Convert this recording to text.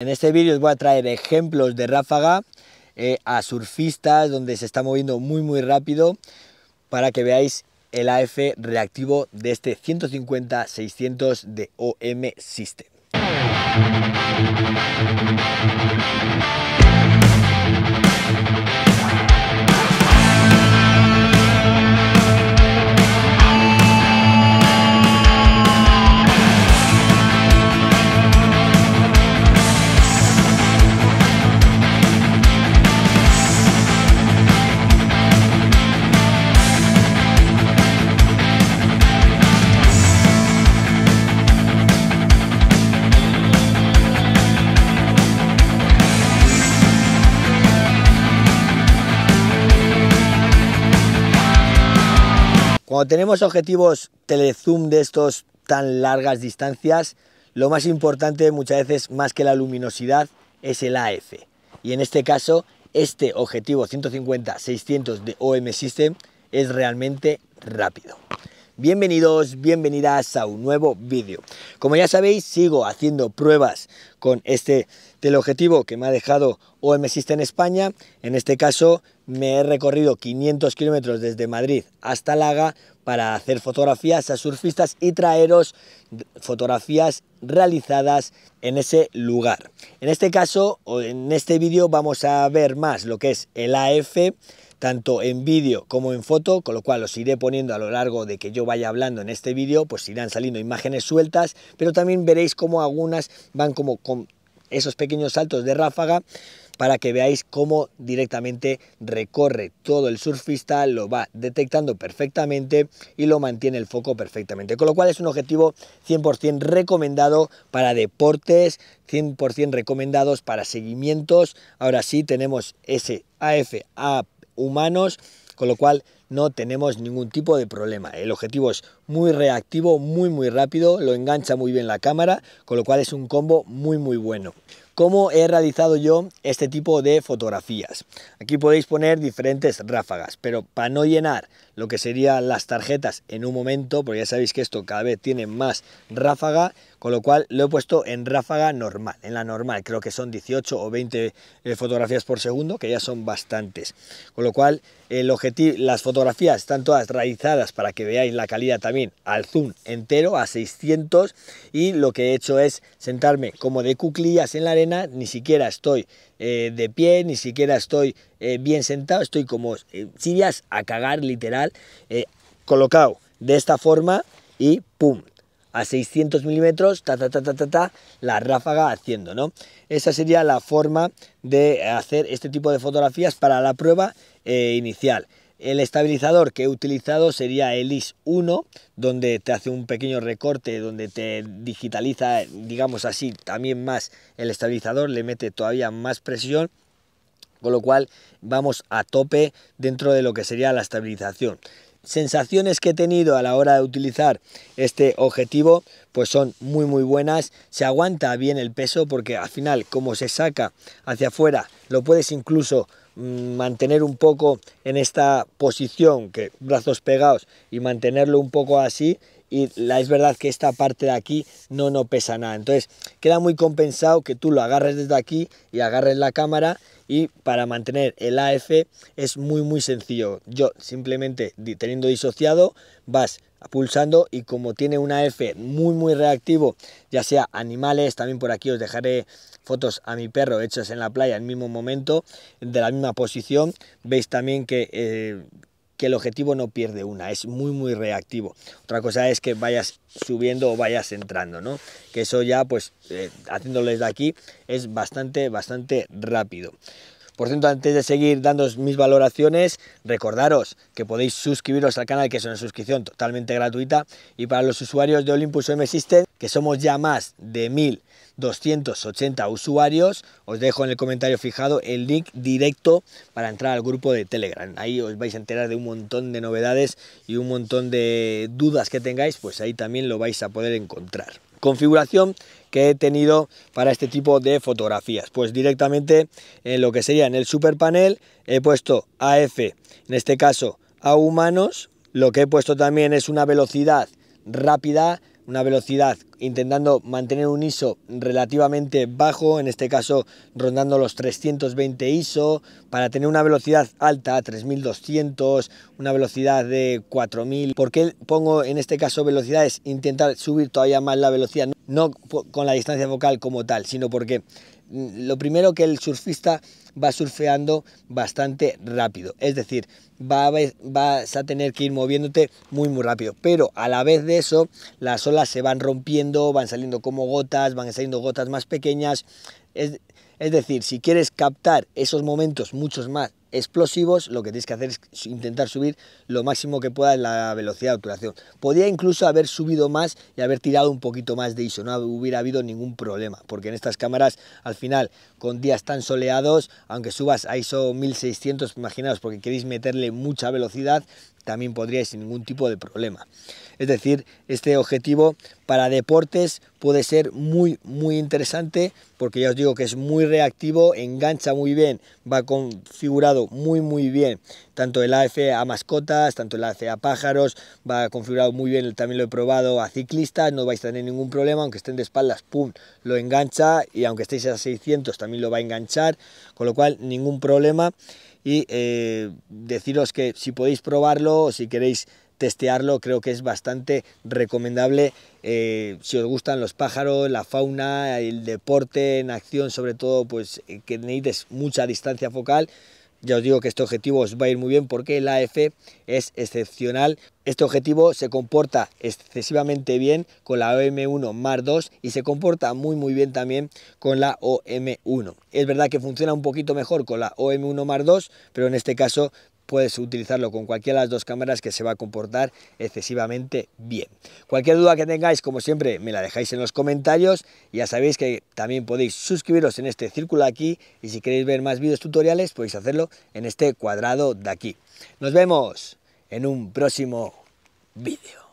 En este vídeo os voy a traer ejemplos de ráfaga eh, a surfistas donde se está moviendo muy muy rápido para que veáis el AF reactivo de este 150-600 de OM System. tenemos objetivos telezoom de estos tan largas distancias, lo más importante muchas veces más que la luminosidad es el AF. E y en este caso, este objetivo 150-600 de OM System es realmente rápido. Bienvenidos, bienvenidas a un nuevo vídeo. Como ya sabéis, sigo haciendo pruebas con este teleobjetivo que me ha dejado OM en España. En este caso, me he recorrido 500 kilómetros desde Madrid hasta Laga para hacer fotografías a surfistas y traeros fotografías realizadas en ese lugar. En este caso, en este vídeo vamos a ver más lo que es el AF, tanto en vídeo como en foto, con lo cual os iré poniendo a lo largo de que yo vaya hablando en este vídeo, pues irán saliendo imágenes sueltas, pero también veréis cómo algunas van como con esos pequeños saltos de ráfaga para que veáis cómo directamente recorre todo el surfista, lo va detectando perfectamente y lo mantiene el foco perfectamente. Con lo cual es un objetivo 100% recomendado para deportes, 100% recomendados para seguimientos. Ahora sí tenemos ese AF a humanos, con lo cual no tenemos ningún tipo de problema. El objetivo es muy reactivo, muy muy rápido, lo engancha muy bien la cámara, con lo cual es un combo muy muy bueno. ¿Cómo he realizado yo este tipo de fotografías? Aquí podéis poner diferentes ráfagas, pero para no llenar lo que serían las tarjetas en un momento, porque ya sabéis que esto cada vez tiene más ráfaga, con lo cual lo he puesto en ráfaga normal, en la normal, creo que son 18 o 20 eh, fotografías por segundo, que ya son bastantes. Con lo cual el objetivo, las fotografías están todas realizadas para que veáis la calidad también al zoom entero, a 600. Y lo que he hecho es sentarme como de cuclillas en la arena, ni siquiera estoy eh, de pie, ni siquiera estoy eh, bien sentado, estoy como eh, sillas a cagar literal, colocado de esta forma y ¡pum! a 600 milímetros, ta, ta, ta, ta, la ráfaga haciendo, ¿no? Esa sería la forma de hacer este tipo de fotografías para la prueba inicial. El estabilizador que he utilizado sería el IS-1, donde te hace un pequeño recorte, donde te digitaliza, digamos así, también más el estabilizador, le mete todavía más presión, con lo cual vamos a tope dentro de lo que sería la estabilización sensaciones que he tenido a la hora de utilizar este objetivo pues son muy muy buenas se aguanta bien el peso porque al final como se saca hacia afuera lo puedes incluso mm, mantener un poco en esta posición que brazos pegados y mantenerlo un poco así y la, es verdad que esta parte de aquí no, no pesa nada. Entonces queda muy compensado que tú lo agarres desde aquí y agarres la cámara y para mantener el AF es muy muy sencillo. Yo simplemente teniendo disociado vas pulsando y como tiene un AF muy muy reactivo, ya sea animales, también por aquí os dejaré fotos a mi perro hechas en la playa el mismo momento, de la misma posición, veis también que... Eh, que el objetivo no pierde una, es muy muy reactivo. Otra cosa es que vayas subiendo o vayas entrando, ¿no? Que eso ya pues eh, haciéndoles de aquí es bastante bastante rápido. Por cierto, antes de seguir dando mis valoraciones, recordaros que podéis suscribiros al canal, que es una suscripción totalmente gratuita. Y para los usuarios de Olympus OM System, que somos ya más de 1.280 usuarios, os dejo en el comentario fijado el link directo para entrar al grupo de Telegram. Ahí os vais a enterar de un montón de novedades y un montón de dudas que tengáis, pues ahí también lo vais a poder encontrar configuración que he tenido para este tipo de fotografías. Pues directamente en lo que sería en el super panel he puesto AF, en este caso a humanos, lo que he puesto también es una velocidad rápida una velocidad intentando mantener un ISO relativamente bajo, en este caso rondando los 320 ISO, para tener una velocidad alta, 3200, una velocidad de 4000. ¿Por qué pongo en este caso velocidades? Intentar subir todavía más la velocidad, no con la distancia focal como tal, sino porque lo primero que el surfista va surfeando bastante rápido, es decir, va vas a tener que ir moviéndote muy muy rápido, pero a la vez de eso las olas se van rompiendo, van saliendo como gotas, van saliendo gotas más pequeñas, es decir, si quieres captar esos momentos muchos más explosivos, lo que tienes que hacer es intentar subir lo máximo que pueda en la velocidad de obturación. Podría incluso haber subido más y haber tirado un poquito más de ISO, no hubiera habido ningún problema, porque en estas cámaras, al final, con días tan soleados, aunque subas a ISO 1600, imaginaos, porque queréis meterle mucha velocidad, también podría sin ningún tipo de problema. Es decir, este objetivo para deportes puede ser muy, muy interesante porque ya os digo que es muy reactivo, engancha muy bien, va configurado muy, muy bien, tanto el AF a mascotas, tanto el AF a pájaros, va configurado muy bien, también lo he probado a ciclistas, no vais a tener ningún problema, aunque estén de espaldas, pum, lo engancha y aunque estéis a 600 también lo va a enganchar, con lo cual ningún problema y eh, deciros que si podéis probarlo o si queréis testearlo creo que es bastante recomendable eh, si os gustan los pájaros, la fauna, el deporte en acción sobre todo pues eh, que necesites mucha distancia focal ya os digo que este objetivo os va a ir muy bien porque el AF es excepcional. Este objetivo se comporta excesivamente bien con la OM1 Mar 2 y se comporta muy muy bien también con la OM1. Es verdad que funciona un poquito mejor con la OM1 Mar 2, pero en este caso puedes utilizarlo con cualquiera de las dos cámaras que se va a comportar excesivamente bien. Cualquier duda que tengáis, como siempre, me la dejáis en los comentarios. Ya sabéis que también podéis suscribiros en este círculo aquí y si queréis ver más vídeos tutoriales, podéis hacerlo en este cuadrado de aquí. Nos vemos en un próximo vídeo.